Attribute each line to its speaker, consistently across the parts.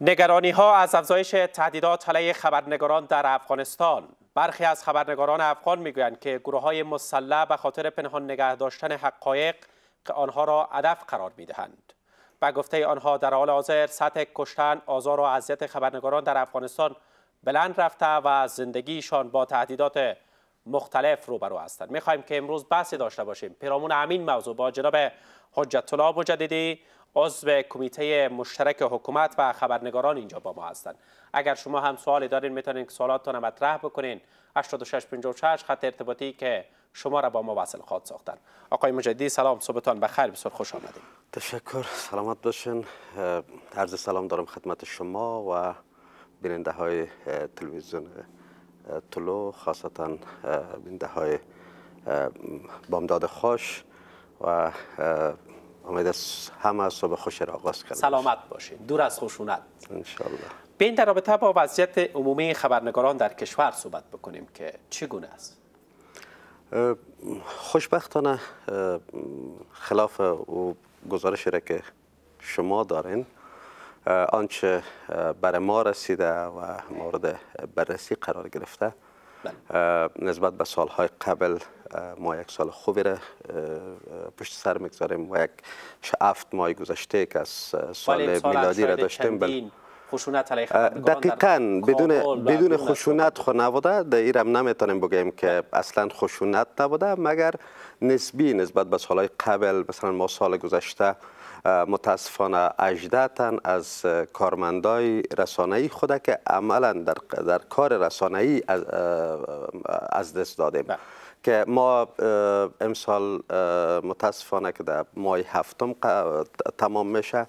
Speaker 1: نگرانی ها از افزایش تهدیدات علیه خبرنگاران در افغانستان برخی از خبرنگاران افغان میگویند که گروه های مسلح به خاطر پنهان نگه داشتن حقایق آنها را هدف قرار میدهند به گفته آنها در حال حاضر سطح کشتن آزار و اذیت خبرنگاران در افغانستان بلند رفته و زندگیشان با تهدیدات مختلف روبرو هستند میخواهیم که امروز بحثی داشته باشیم پیرامون همین موضوع با جناب حجت الله مجددی عضو کمیته مشترک حکومت و خبرنگاران اینجا با ما هستند اگر شما هم سوالی دارین میتونین که سوالاتتون رو مطرح بکنین 8656 خط ارتباطی که شما را با ما وصل خواهد ساختن آقای مجدی سلام صبحتان بخیر بسیار خوش آمدید
Speaker 2: تشکر سلامت باشین عرض سلام دارم خدمت شما و بیننده های تلویزیون طلو خاصتا بیننده های بامداد خوش و امید است همه از صبح خوش را آغاز کرد سلامت
Speaker 1: باشین دور از خشونت انشالله به این در رابطه با وضعیت عمومی خبرنگاران در کشور صحبت بکنیم که چگونه است
Speaker 2: خوشبختانه خلاف او گزارش را که شما دارین آنچه بر ما رسیده و مورد بررسی قرار گرفته نسبت به سالهای قبل ما یک سال خوبی را پشت سر میگذاریم و یک هفت ماه گذشته که از سال میلادی را داشتیم بله.
Speaker 1: دقیقا بدون بدون
Speaker 2: خشونت خو نبوده در ایرم نمیتونیم بگیم که بله. اصلا خشونت نبوده مگر نسبی نسبت به سالهای قبل مثلا ما سال گذشته متاسفانه 18 تن از کارمندای رسانه‌ای خود که عملا در, کار رسانه‌ای از, از دست دادیم بله. که ما امسال متاسفانه که در ماه هفتم تمام میشه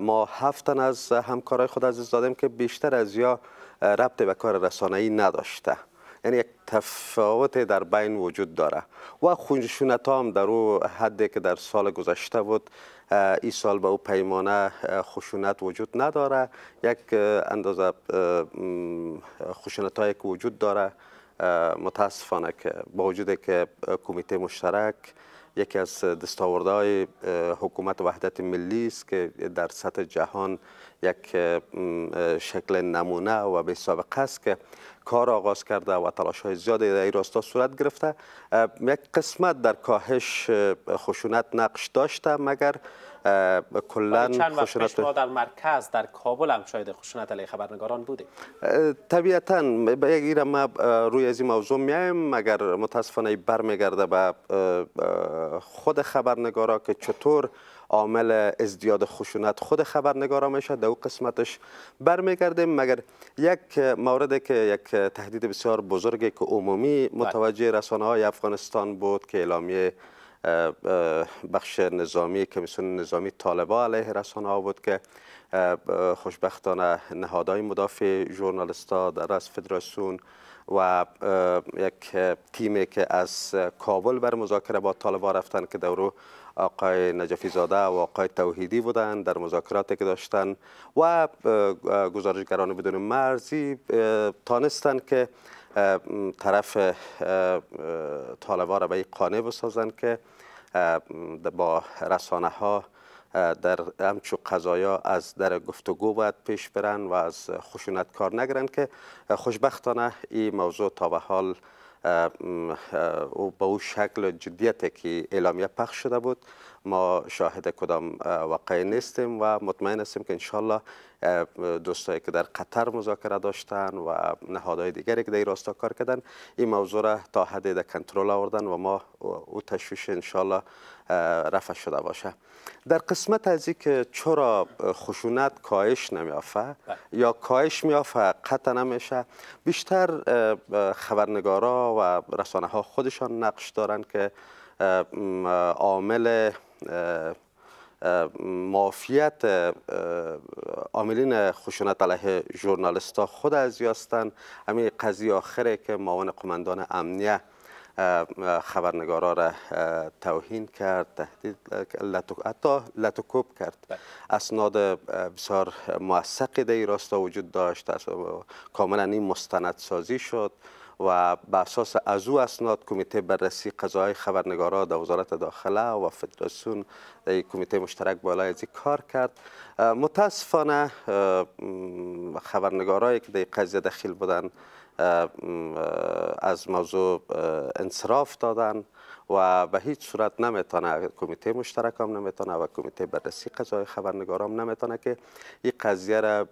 Speaker 2: ما هفتن از همکارای خود از دست دادیم که بیشتر از یا ربط به کار رسانه‌ای نداشته یعنی یک تفاوت در بین وجود داره و خشونت هم در او حدی که در سال گذشته بود این سال به او پیمانه خشونت وجود نداره یک اندازه خشونت هایی که وجود داره متاسفانه که با وجود که کمیته مشترک یکی از دستاوردهای حکومت وحدت ملی است که در سطح جهان یک شکل نمونه و به سابقه است که کار آغاز کرده و تلاش های زیادی در این راستا صورت گرفته یک قسمت در کاهش خشونت نقش داشته مگر کلا ما در
Speaker 1: مرکز در کابل هم شاید خشونت علی خبرنگاران بوده
Speaker 2: طبیعتا به یک ما روی از این موضوع میایم مگر متاسفانه برمیگرده به خود خبرنگارا که چطور عامل ازدیاد خشونت خود خبرنگارا میشه در او قسمتش برمیگردیم مگر یک مورد که یک تهدید بسیار بزرگی که عمومی بله. متوجه رسانه های افغانستان بود که اعلامیه بخش نظامی کمیسیون نظامی طالبا علیه رسانه ها بود که خوشبختانه نهادهای مدافع ژورنالیستا در از فدراسیون و یک تیمی که از کابل بر مذاکره با طالبا رفتن که دورو آقای نجفی زاده و آقای توحیدی بودن در مذاکراتی که داشتن و گزارشگران بدون مرزی تانستن که طرف طالبا را به قانع بسازند که با رسانه ها در همچو قضایا از در گفتگو باید پیش برن و از خشونت کار نگرن که خوشبختانه این موضوع تا به حال او به او شکل جدیتی که اعلامیه پخش شده بود ما شاهد کدام واقعی نیستیم و مطمئن هستیم که انشالله دوستایی که در قطر مذاکره داشتن و نهادهای دیگری که در راستا کار کردن این موضوع را تا حد در کنترل آوردن و ما او تشویش انشالله رفع شده باشه در قسمت از که چرا خشونت کاهش نمیافه بله. یا کاهش میافه قطع نمیشه بیشتر خبرنگارا و رسانه ها خودشان نقش دارن که عامل مافیت عاملین خشونت علیه ژورنالیستا خود از یاستن همین قضیه آخره که معاون قماندان امنیه خبرنگارا را توهین کرد تهدید حتی لتوکوب کرد بله. اسناد بسیار موثقی در راستا وجود داشت کاملا این سازی شد و به اساس از او اسناد کمیته بررسی قضای خبرنگارا در وزارت داخله و فدراسیون در کمیته مشترک بالای از کار کرد متاسفانه خبرنگارایی که در قضیه دخیل بودن از موضوع انصراف دادن و به هیچ صورت نمیتونه کمیته مشترک هم نمیتونه و کمیته بررسی قضای هم نمیتونه که این قضیه را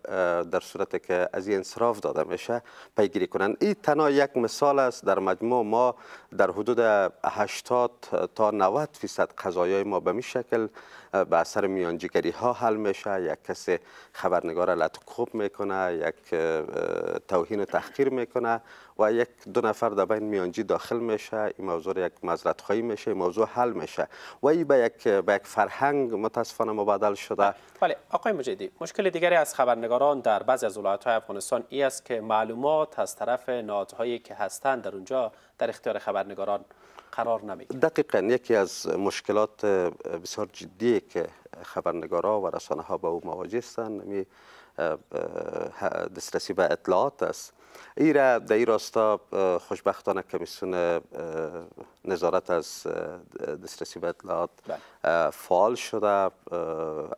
Speaker 2: در صورت که از این انصراف داده میشه پیگیری کنن این تنها یک مثال است در مجموع ما در حدود 80 تا 90 فیصد قضایای ما به می شکل به اثر میانجیگری ها حل میشه یک کس خبرنگار لطکوب میکنه یک توهین و تحقیر میکنه و یک دو نفر در بین میانجی داخل میشه این موضوع یک مزرعت خواهی میشه موضوع حل میشه و این به یک به یک فرهنگ متاسفانه مبدل شده
Speaker 1: بله آقای مجیدی مشکل دیگری از خبرنگاران در بعضی از ولایت افغانستان ای است که معلومات از طرف نهادهایی که هستند در اونجا در اختیار خبرنگاران قرار نمیگیره
Speaker 2: دقیقا یکی از مشکلات بسیار جدی که خبرنگارا و رسانه ها با او مواجه هستند یعنی دسترسی به اطلاعات است ایره در این راستا خوشبختانه کمیسیون نظارت از دسترسی به اطلاعات بله. فعال شده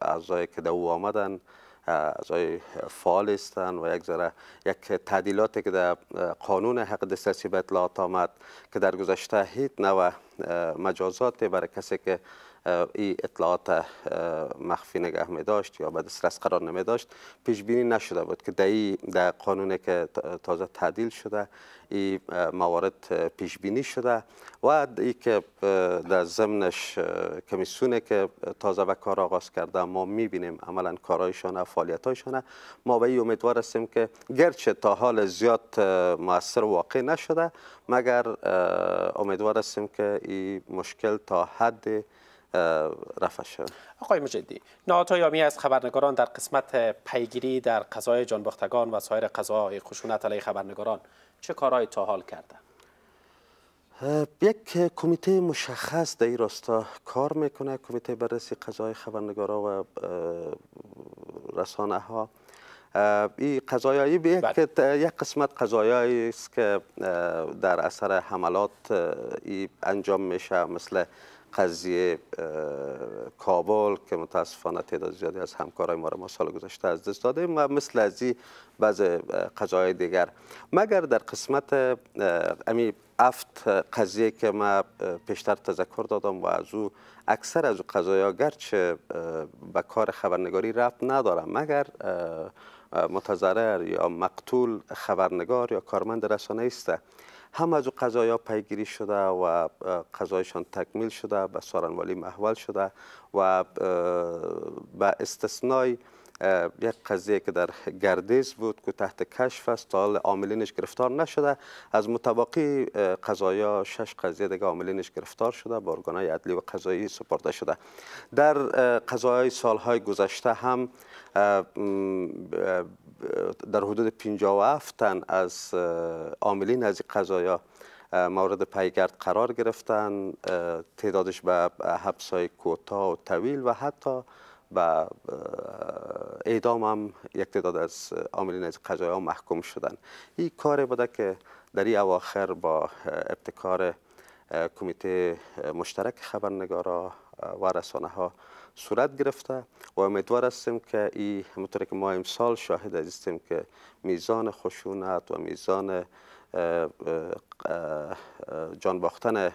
Speaker 2: اعضایی که در او آمدن اعضای فعال استن و یک ذره یک تعدیلاتی که در قانون حق دسترسی به اطلاعات آمد که در گذشته هیچ نوع مجازات برای کسی که ای اطلاعات مخفی نگه می داشت یا به دسترس قرار نمی داشت پیش بینی نشده بود که در در قانونی که تازه تعدیل شده این موارد پیش بینی شده و ای که در ضمنش کمیسیونی که تازه به کار آغاز کرده ما می بینیم عملا کارهایشان فعالیتهایشان ما به این امیدوار هستیم که گرچه تا حال زیاد موثر واقع نشده مگر امیدوار هستیم که این مشکل تا حد رفع شد آقای مجدی
Speaker 1: از خبرنگاران در قسمت پیگیری در قضای جانباختگان و سایر قضای خشونت علیه خبرنگاران چه کارهای تا حال کرده
Speaker 2: یک کمیته مشخص در این راستا کار میکنه کمیته بررسی قضای خبرنگارا و رسانه ها این قضایایی بله. یک قسمت قضایایی است که در اثر حملات ای انجام میشه مثل قضیه کابل که متاسفانه تعداد زیادی از همکارای ما را ما سال گذشته از دست دادیم و مثل از بعض قضایای دیگر مگر در قسمت امی افت قضیه که ما پیشتر تذکر دادم و از او اکثر از قضایا گرچه به کار خبرنگاری رفت ندارم مگر متضرر یا مقتول خبرنگار یا کارمند رسانه است هم از او پیگیری شده و قضایشان تکمیل شده به سارنوالی محول شده و به استثنای یک قضیه که در گردیز بود که تحت کشف است تا حال عاملینش گرفتار نشده از متباقی قضایا شش قضیه دیگه عاملینش گرفتار شده با ارگانهای عدلی و قضایی سپرده شده در قضایای سالهای گذشته هم در حدود 57 تن از عاملین از قضایا مورد پیگرد قرار گرفتن تعدادش به های کوتاه و طویل و حتی و اعدام هم یک تعداد از عاملین از ها محکوم شدن این کار بوده که در این اواخر با ابتکار کمیته مشترک خبرنگارا و رسانه ها صورت گرفته و امیدوار هستیم که این مطور که ما امسال شاهد هستیم که میزان خشونت و میزان جان باختن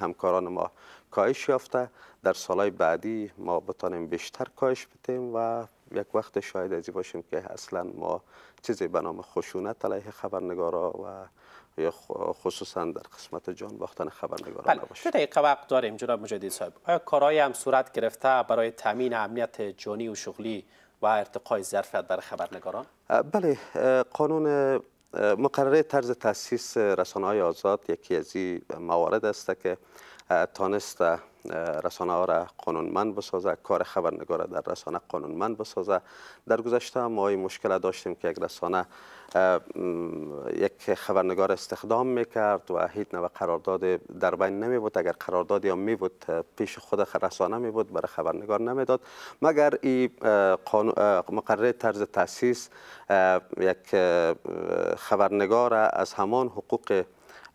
Speaker 2: همکاران ما کاهش یافته در سالهای بعدی ما بتانیم بیشتر کاهش بدیم و یک وقت شاید ازی باشیم که اصلا ما چیزی به نام خشونت علیه خبرنگارا و یا خصوصا در قسمت جان باختن خبرنگارا بله.
Speaker 1: دقیقه وقت داریم جناب مجدی صاحب آیا هم صورت گرفته برای تامین امنیت جانی و شغلی و ارتقای ظرفیت برای خبرنگاران؟
Speaker 2: بله قانون مقرره طرز تاسیس رسانه های آزاد یکی از این موارد است که تانست رسانه ها را قانونمند بسازه کار خبرنگار در رسانه قانونمند بسازه در گذشته ما این مشکل داشتیم که یک رسانه یک خبرنگار استخدام میکرد و هیچ نوع قرارداد در بین نمی بود اگر قرارداد یا می بود پیش خود رسانه می بود برای خبرنگار نمیداد مگر این مقرر طرز تاسیس یک خبرنگار از همان حقوق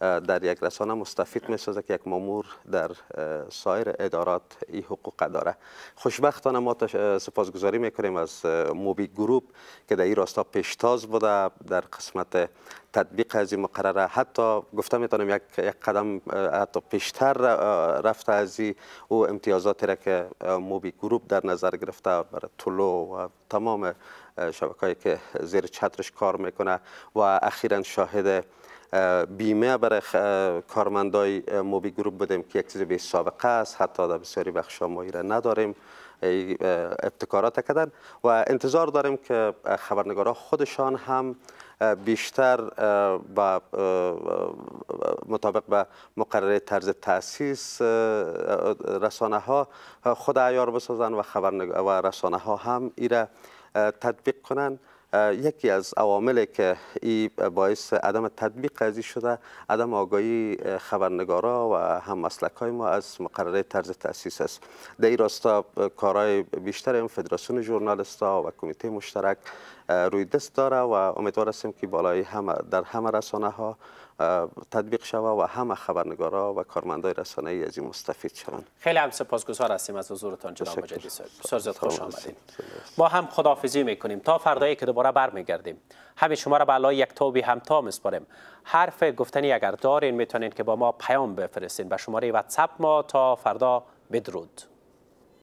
Speaker 2: در یک رسانه مستفید می که یک مامور در سایر ادارات این حقوق داره خوشبختانه ما سپاسگزاری میکنیم از موبی گروپ که در این راستا پیشتاز بوده در قسمت تطبیق از این مقرره حتی گفتم میتونم یک, یک قدم حتی پیشتر رفته از او امتیازاتی را که موبی گروپ در نظر گرفته برای طلو و تمام شبکه‌ای که زیر چترش کار میکنه و اخیرا شاهد بیمه برای کارمندای موبی گروپ بودیم که یک چیز به سابقه است حتی در بسیاری بخش ما را نداریم ابتکارات کردن و انتظار داریم که خبرنگارا خودشان هم بیشتر با مطابق به مقرره طرز تاسیس رسانه ها خود عیار بسازن و خبرنگار و رسانه ها هم ایره تطبیق کنند یکی از عواملی که ای باعث عدم تطبیق ازی شده عدم آگاهی خبرنگارا و هم مسلک های ما از مقرره طرز تاسیس است در این راستا کارهای بیشتر این فدراسیون ژورنالیستا و کمیته مشترک روی دست داره و امیدوار هستیم که بالای در همه رسانه ها تطبیق شوه و همه خبرنگارا و کارمندای رسانه ای از این مستفید شوند
Speaker 1: خیلی هم سپاسگزار هستیم از حضورتان جناب مجدی صاحب بسیار خوش آمدید ما هم خداحافظی میکنیم تا فردایی که دوباره برمیگردیم همین شما را به علای یک هم تا میسپاریم حرف گفتنی اگر دارین میتونین که با ما پیام بفرستین به شماره واتساپ ما تا فردا بدرود